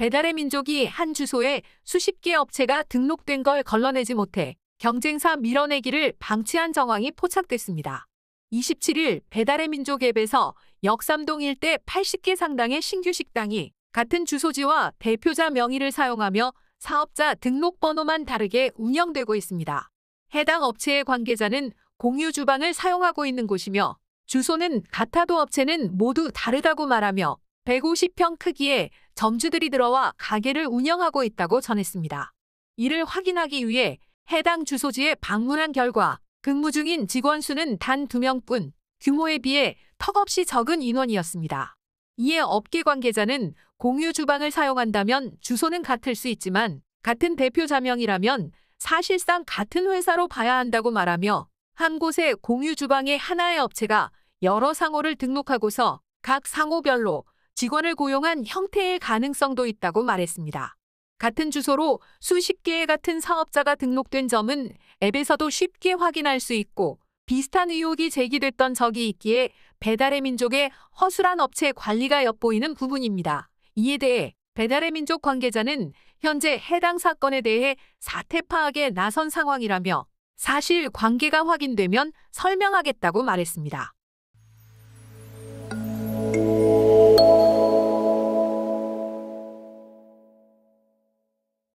배달의 민족이 한 주소에 수십 개 업체가 등록된 걸 걸러내지 못해 경쟁사 밀어내기를 방치한 정황이 포착됐습니다. 27일 배달의 민족 앱에서 역삼동 일대 80개 상당의 신규 식당이 같은 주소지와 대표자 명의를 사용하며 사업자 등록번호만 다르게 운영되고 있습니다. 해당 업체의 관계자는 공유 주방을 사용하고 있는 곳이며 주소는 같아도 업체는 모두 다르다고 말하며 150평 크기의 점주들이 들어와 가게를 운영하고 있다고 전했습니다. 이를 확인하기 위해 해당 주소지에 방문한 결과 근무 중인 직원 수는 단 2명뿐 규모에 비해 턱없이 적은 인원이었습니다. 이에 업계 관계자는 공유 주방을 사용한다면 주소는 같을 수 있지만 같은 대표 자명이라면 사실상 같은 회사로 봐야 한다고 말하며 한 곳의 공유 주방의 하나의 업체가 여러 상호를 등록하고서 각 상호별로 직원을 고용한 형태의 가능성도 있다고 말했습니다. 같은 주소로 수십 개의 같은 사업자가 등록된 점은 앱에서도 쉽게 확인할 수 있고 비슷한 의혹이 제기됐던 적이 있기에 배달의 민족의 허술한 업체 관리가 엿보이는 부분입니다. 이에 대해 배달의 민족 관계자는 현재 해당 사건에 대해 사태 파악에 나선 상황이라며 사실 관계가 확인되면 설명하겠다고 말했습니다.